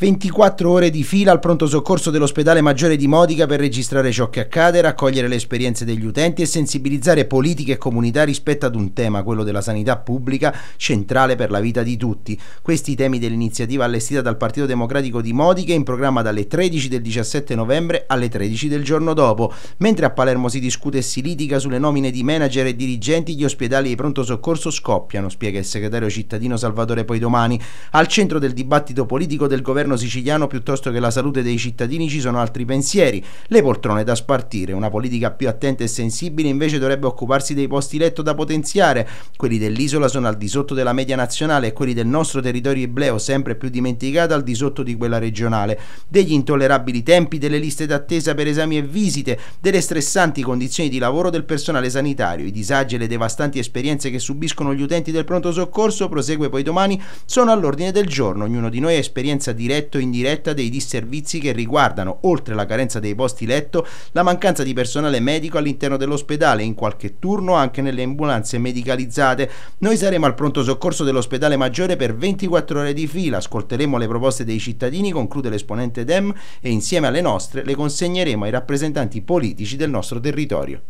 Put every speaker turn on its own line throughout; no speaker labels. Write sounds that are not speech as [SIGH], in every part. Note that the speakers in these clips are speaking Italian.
24 ore di fila al pronto soccorso dell'ospedale maggiore di Modica per registrare ciò che accade, raccogliere le esperienze degli utenti e sensibilizzare politiche e comunità rispetto ad un tema, quello della sanità pubblica, centrale per la vita di tutti. Questi i temi dell'iniziativa allestita dal Partito Democratico di Modica in programma dalle 13 del 17 novembre alle 13 del giorno dopo. Mentre a Palermo si discute e si litiga sulle nomine di manager e dirigenti, gli ospedali di pronto soccorso scoppiano, spiega il segretario cittadino Salvatore Poidomani. Al centro del dibattito politico del governo governo siciliano piuttosto che la salute dei cittadini ci sono altri pensieri, le poltrone da spartire, una politica più attenta e sensibile invece dovrebbe occuparsi dei posti letto da potenziare, quelli dell'isola sono al di sotto della media nazionale e quelli del nostro territorio ebleo sempre più dimenticata al di sotto di quella regionale, degli intollerabili tempi delle liste d'attesa per esami e visite, delle stressanti condizioni di lavoro del personale sanitario, i disagi e le devastanti esperienze che subiscono gli utenti del pronto soccorso, prosegue poi domani, sono all'ordine del giorno, ognuno di noi ha esperienza diretta effetto in diretta dei disservizi che riguardano, oltre la carenza dei posti letto, la mancanza di personale medico all'interno dell'ospedale, e in qualche turno anche nelle ambulanze medicalizzate. Noi saremo al pronto soccorso dell'ospedale maggiore per 24 ore di fila, ascolteremo le proposte dei cittadini, conclude l'esponente DEM e insieme alle nostre le consegneremo ai rappresentanti politici del nostro territorio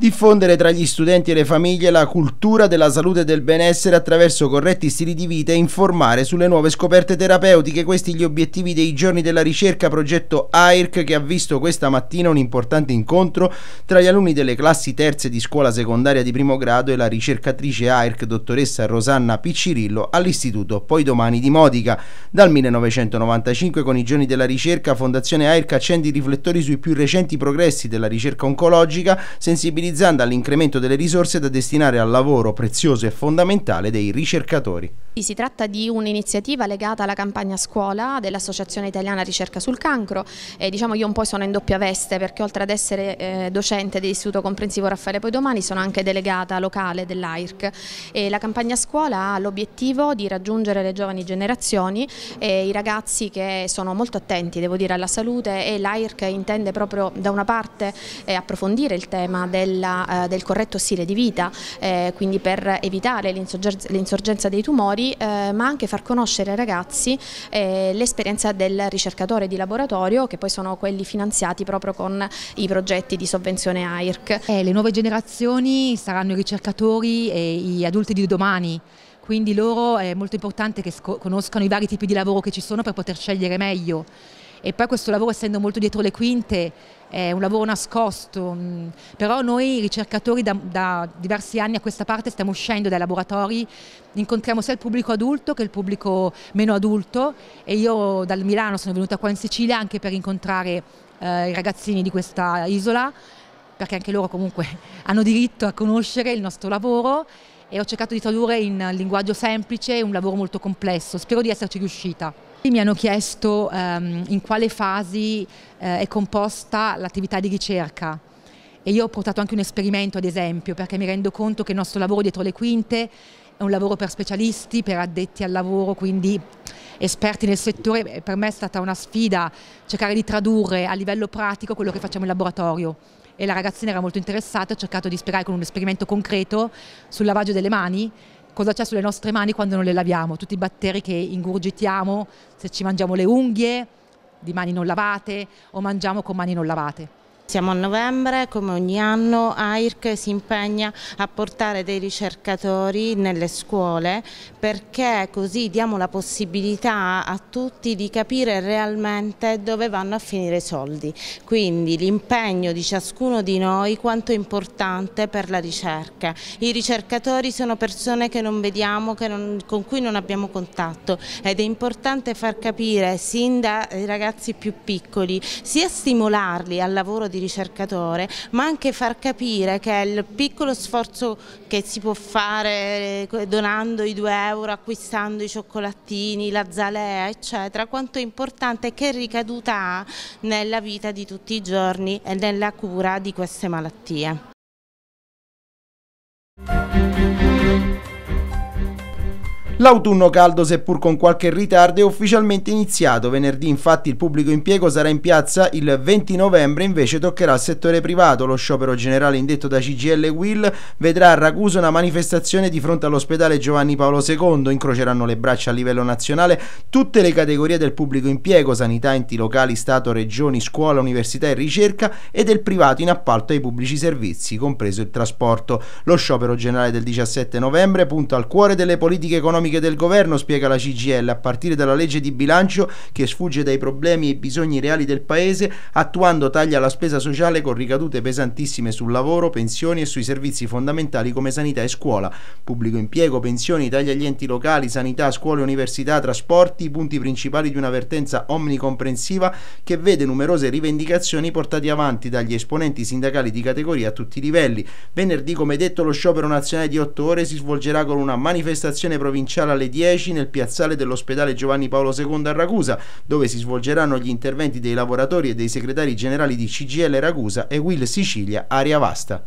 diffondere tra gli studenti e le famiglie la cultura della salute e del benessere attraverso corretti stili di vita e informare sulle nuove scoperte terapeutiche, questi gli obiettivi dei giorni della ricerca progetto AIRC che ha visto questa mattina un importante incontro tra gli alunni delle classi terze di scuola secondaria di primo grado e la ricercatrice AIRC dottoressa Rosanna Piccirillo all'Istituto Poi Domani di Modica. Dal 1995 con i giorni della ricerca Fondazione AIRC accende i riflettori sui più recenti progressi della ricerca oncologica, sensibilizzando finalizzata all'incremento delle risorse da destinare al lavoro prezioso e fondamentale dei ricercatori.
Si tratta di un'iniziativa legata alla campagna scuola dell'Associazione Italiana Ricerca sul Cancro e diciamo io un po' sono in doppia veste perché oltre ad essere eh, docente dell'Istituto Comprensivo Raffaele Poi Domani sono anche delegata locale dell'AIRC e la campagna scuola ha l'obiettivo di raggiungere le giovani generazioni e i ragazzi che sono molto attenti devo dire alla salute e l'AIRC intende proprio da una parte eh, approfondire il tema del della, eh, del corretto stile di vita, eh, quindi per evitare l'insorgenza dei tumori, eh, ma anche far conoscere ai ragazzi l'esperienza del ricercatore di laboratorio, che poi sono quelli finanziati proprio con i progetti di sovvenzione AIRC. le nuove generazioni saranno i ricercatori e gli adulti di domani quindi loro è molto importante che conoscano i vari tipi di lavoro che ci sono per poter scegliere meglio. E poi questo lavoro, essendo molto dietro le quinte, è un lavoro nascosto, mm, però noi ricercatori da, da, diversi anni a questa parte stiamo uscendo dai laboratori, incontriamo sia il pubblico adulto che il pubblico meno adulto e io dal Milano sono venuta qua in Sicilia anche per incontrare eh, i ragazzini di questa isola, perché anche loro comunque [LAUGHS] hanno diritto a conoscere il nostro lavoro e ho cercato di tradurre in linguaggio semplice un lavoro molto complesso, spero di esserci riuscita. Mi hanno chiesto um, in quale fasi uh, è composta l'attività di ricerca e io ho portato anche un esperimento ad esempio perché mi rendo conto che il nostro lavoro dietro le quinte è un lavoro per specialisti, per addetti al lavoro, quindi esperti nel settore. Per me è stata una sfida cercare di tradurre a livello pratico quello che facciamo in laboratorio e la ragazzina era molto interessata, ha cercato di spiegare con un esperimento concreto sul lavaggio delle mani cosa c'è sulle nostre mani quando non le laviamo, tutti i batteri che ingurgitiamo se ci mangiamo le unghie di mani non lavate o mangiamo con mani non lavate. Siamo a novembre, come ogni anno AIRC si impegna a portare dei ricercatori nelle scuole perché così diamo la possibilità a tutti di capire realmente dove vanno a finire i soldi. Quindi l'impegno di ciascuno di noi quanto è importante per la ricerca. I ricercatori sono persone che non vediamo, che non, con cui non abbiamo contatto ed è importante far capire sin dai ragazzi più piccoli, sia stimolarli al lavoro di di ricercatore, ma anche far capire che il piccolo sforzo che si può fare eh, donando i 2 euro, acquistando i cioccolattini, la zalea, eccetera, quanto è importante e che ricaduta ha nella vita di tutti i giorni e nella cura di queste malattie.
L'autunno caldo, seppur con qualche ritardo, è ufficialmente iniziato. Venerdì infatti il pubblico impiego sarà in piazza, il 20 novembre invece toccherà al settore privato. Lo sciopero generale indetto da CGL e Will vedrà a Ragusa una manifestazione di fronte all'ospedale Giovanni Paolo II. Incroceranno le braccia a livello nazionale tutte le categorie del pubblico impiego, sanità, enti locali, Stato, regioni, scuola, università e ricerca e del privato in appalto ai pubblici servizi, compreso il trasporto. Lo sciopero generale del 17 novembre punta al cuore delle politiche economiche economiche del governo, spiega la CGL, a partire dalla legge di bilancio che sfugge dai problemi e bisogni reali del Paese, attuando tagli alla spesa sociale con ricadute pesantissime sul lavoro, pensioni e sui servizi fondamentali come sanità e scuola, pubblico impiego, pensioni, tagli agli enti locali, sanità, scuole, università, trasporti, i punti principali di un'avvertenza omnicomprensiva che vede numerose rivendicazioni portate avanti dagli esponenti sindacali di categoria a tutti i livelli. Venerdì, come detto, lo sciopero nazionale di 8 ore si svolgerà con una manifestazione provinciale ufficiale alle 10 nel piazzale dell'ospedale Giovanni Paolo II a Ragusa, dove si svolgeranno gli interventi dei lavoratori e dei segretari generali di CGL Ragusa e Will Sicilia Aria Vasta.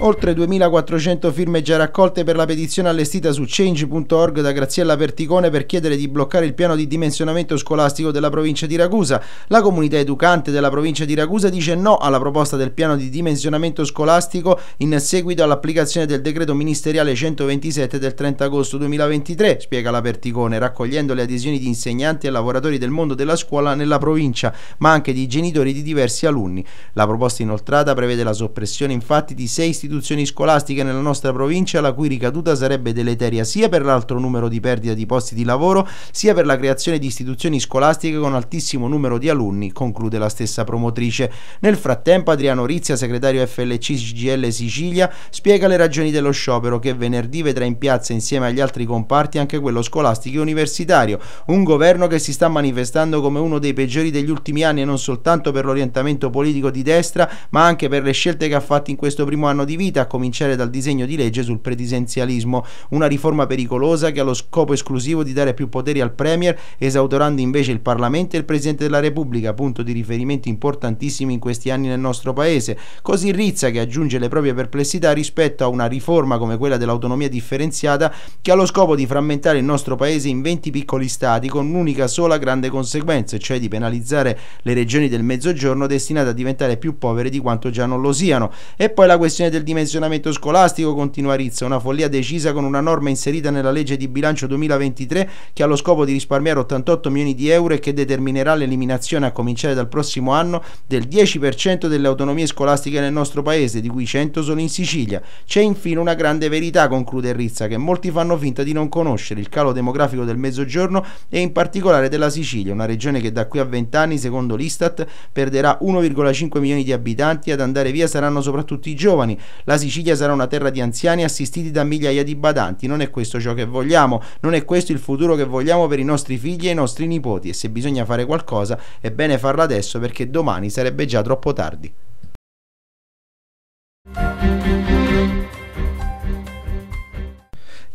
Oltre 2.400 firme già raccolte per la petizione allestita su change.org da Graziella Perticone per chiedere di bloccare il piano di dimensionamento scolastico della provincia di Ragusa. La comunità educante della provincia di Ragusa dice no alla proposta del piano di dimensionamento scolastico in seguito all'applicazione del decreto ministeriale 127 del 30 agosto 2023, spiega la Perticone, raccogliendo le adesioni di insegnanti e lavoratori del mondo della scuola nella provincia, ma anche di genitori di diversi alunni. La proposta inoltrata prevede la soppressione infatti di sei istituzioni istituzioni scolastiche nella nostra provincia la cui ricaduta sarebbe deleteria sia per l'altro numero di perdita di posti di lavoro sia per la creazione di istituzioni scolastiche con altissimo numero di alunni, conclude la stessa promotrice. Nel frattempo Adriano Rizia, segretario FLC CGL Sicilia, spiega le ragioni dello sciopero che venerdì vedrà in piazza insieme agli altri comparti anche quello scolastico e universitario, un governo che si sta manifestando come uno dei peggiori degli ultimi anni non soltanto per l'orientamento politico di destra, ma anche per le scelte che ha fatto in questo primo anno di vita, a cominciare dal disegno di legge sul predisenzialismo, una riforma pericolosa che ha lo scopo esclusivo di dare più poteri al Premier, esautorando invece il Parlamento e il Presidente della Repubblica, punto di riferimento importantissimo in questi anni nel nostro Paese. Così Rizza che aggiunge le proprie perplessità rispetto a una riforma come quella dell'autonomia differenziata che ha lo scopo di frammentare il nostro Paese in 20 piccoli stati con un'unica sola grande conseguenza, cioè di penalizzare le regioni del Mezzogiorno destinate a diventare più povere di quanto già non lo siano. E poi la questione del dimensionamento scolastico, continua Rizza, una follia decisa con una norma inserita nella legge di bilancio 2023 che ha lo scopo di risparmiare 88 milioni di euro e che determinerà l'eliminazione a cominciare dal prossimo anno del 10% delle autonomie scolastiche nel nostro paese, di cui 100 solo in Sicilia. C'è infine una grande verità, conclude Rizza, che molti fanno finta di non conoscere, il calo demografico del Mezzogiorno e in particolare della Sicilia, una regione che da qui a 20 anni, secondo l'Istat, perderà 1,5 milioni di abitanti, ad andare via saranno soprattutto i giovani. La Sicilia sarà una terra di anziani assistiti da migliaia di badanti. Non è questo ciò che vogliamo, non è questo il futuro che vogliamo per i nostri figli e i nostri nipoti. E se bisogna fare qualcosa, è bene farlo adesso perché domani sarebbe già troppo tardi.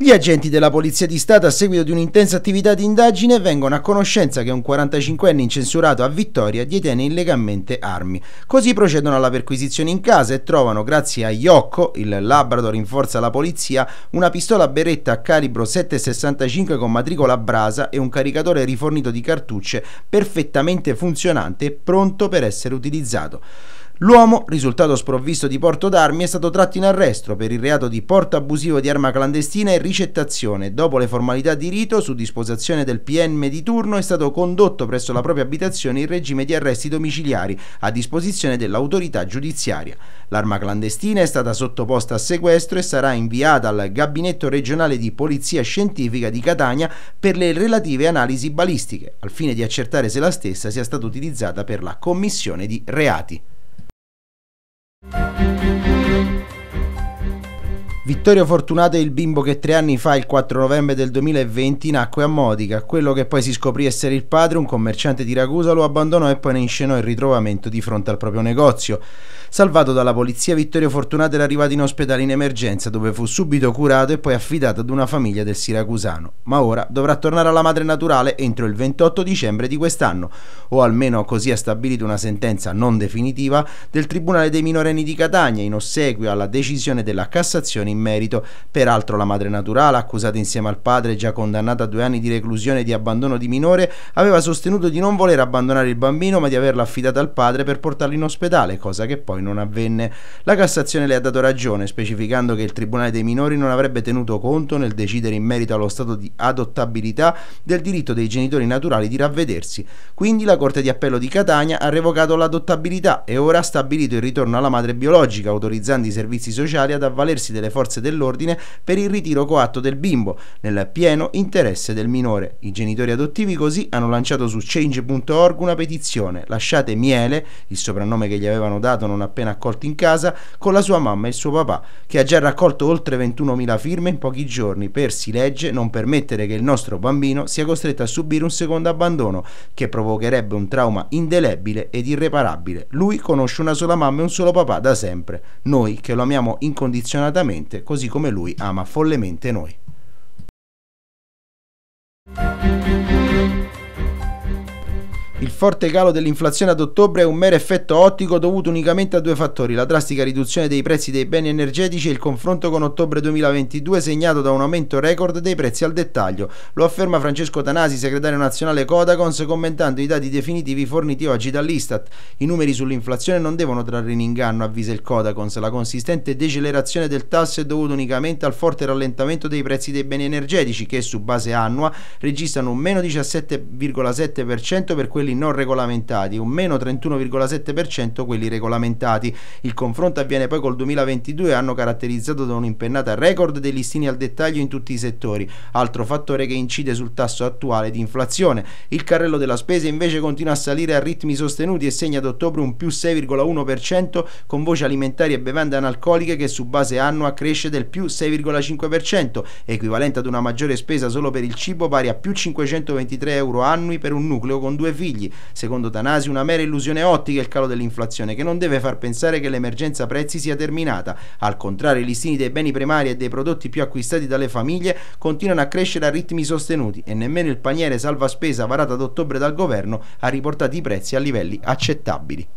Gli agenti della Polizia di Stato, a seguito di un'intensa attività di indagine, vengono a conoscenza che un 45enne incensurato a Vittoria detiene illegalmente armi. Così procedono alla perquisizione in casa e trovano, grazie a Iocco, il Labrador in forza alla polizia, una pistola beretta a calibro 7,65 con matricola brasa e un caricatore rifornito di cartucce perfettamente funzionante e pronto per essere utilizzato. L'uomo, risultato sprovvisto di porto d'armi, è stato tratto in arresto per il reato di porto abusivo di arma clandestina e ricettazione. Dopo le formalità di rito, su disposizione del PM di turno, è stato condotto presso la propria abitazione in regime di arresti domiciliari a disposizione dell'autorità giudiziaria. L'arma clandestina è stata sottoposta a sequestro e sarà inviata al Gabinetto regionale di Polizia Scientifica di Catania per le relative analisi balistiche, al fine di accertare se la stessa sia stata utilizzata per la commissione di reati. Vittorio Fortunato è il bimbo che tre anni fa, il 4 novembre del 2020, nacque a Modica. Quello che poi si scoprì essere il padre, un commerciante di Ragusa, lo abbandonò e poi ne inscenò il ritrovamento di fronte al proprio negozio. Salvato dalla polizia, Vittorio Fortunato era arrivato in ospedale in emergenza, dove fu subito curato e poi affidato ad una famiglia del Siracusano. Ma ora dovrà tornare alla madre naturale entro il 28 dicembre di quest'anno, o almeno così ha stabilito una sentenza non definitiva del Tribunale dei minorenni di Catania, in ossequio alla decisione della Cassazione in merito. Peraltro la madre naturale, accusata insieme al padre, già condannata a due anni di reclusione e di abbandono di minore, aveva sostenuto di non voler abbandonare il bambino ma di averlo affidato al padre per portarlo in ospedale, cosa che poi non avvenne. La Cassazione le ha dato ragione, specificando che il Tribunale dei minori non avrebbe tenuto conto nel decidere in merito allo stato di adottabilità del diritto dei genitori naturali di ravvedersi. Quindi la Corte di Appello di Catania ha revocato l'adottabilità e ora ha stabilito il ritorno alla madre biologica, autorizzando i servizi sociali ad avvalersi delle forze forze dell'ordine per il ritiro coatto del bimbo, nel pieno interesse del minore. I genitori adottivi così hanno lanciato su change.org una petizione, lasciate Miele, il soprannome che gli avevano dato non appena accolto in casa, con la sua mamma e il suo papà, che ha già raccolto oltre 21.000 firme in pochi giorni per, si legge, non permettere che il nostro bambino sia costretto a subire un secondo abbandono, che provocherebbe un trauma indelebile ed irreparabile. Lui conosce una sola mamma e un solo papà da sempre. Noi, che lo amiamo incondizionatamente, follemente, così come lui ama follemente noi. Il forte calo dell'inflazione ad ottobre è un mero effetto ottico dovuto unicamente a due fattori, la drastica riduzione dei prezzi dei beni energetici e il confronto con ottobre 2022 segnato da un aumento record dei prezzi al dettaglio. Lo afferma Francesco Tanasi, segretario nazionale Codacons, commentando i dati definitivi forniti oggi dall'Istat. I numeri sull'inflazione non devono trarre in inganno, avvisa il Codacons. La consistente decelerazione del tasso è dovuta unicamente al forte rallentamento dei prezzi dei beni energetici che su base annua registrano un meno 17,7% per quelli quelli non regolamentati, un meno 31,7% quelli regolamentati. Il confronto avviene poi col 2022, anno caratterizzato da un'impennata record dei listini al dettaglio in tutti i settori, altro fattore che incide sul tasso attuale di inflazione. Il carrello della spesa invece continua a salire a ritmi sostenuti e segna ad ottobre un più 6,1% con voci alimentari e bevande analcoliche che su base annua cresce del più 6,5%, equivalente ad una maggiore spesa solo per il cibo pari a più 523 euro annui per un nucleo con due figli consigli. Secondo Tanasi una mera illusione ottica è il calo dell'inflazione che non deve far pensare che l'emergenza prezzi sia terminata. Al contrario i listini dei beni primari e dei prodotti più acquistati dalle famiglie continuano a crescere a ritmi sostenuti e nemmeno il paniere salva spesa varato ad ottobre dal governo ha riportato i prezzi a livelli accettabili.